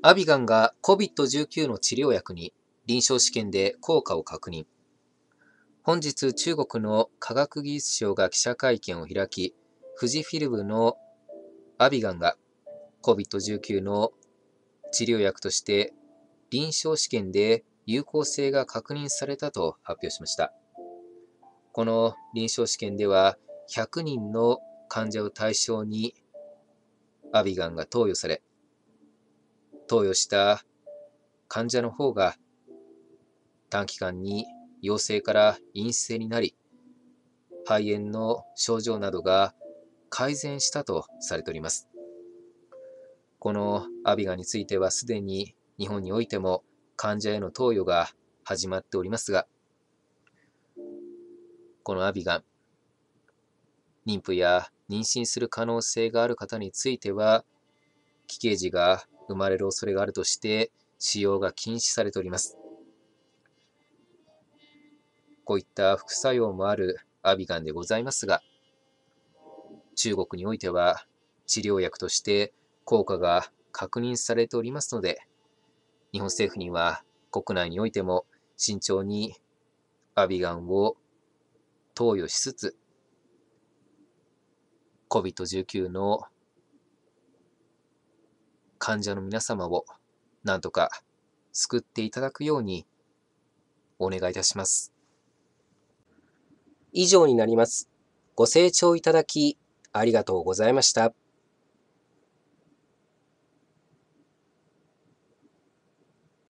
アビガンが COVID-19 の治療薬に臨床試験で効果を確認。本日、中国の科学技術省が記者会見を開き、富士フィルムのアビガンが COVID-19 の治療薬として臨床試験で有効性が確認されたと発表しました。この臨床試験では100人の患者を対象にアビガンが投与され、投与した患者の方が短期間に陽性から陰性になり、肺炎の症状などが改善したとされております。このアビガについてはすでに日本においても患者への投与が始まっておりますが、このアビガン、妊婦や妊娠する可能性がある方については、奇形児が生まれる恐れがあるとして使用が禁止されております。こういった副作用もあるアビガンでございますが、中国においては治療薬として効果が確認されておりますので、日本政府には国内においても慎重にアビガンを投与しつつ、COVID-19 の患者の皆様をなんとか救っていただくようにお願いいたします。以上になります。ご清聴いただきありがとうございました。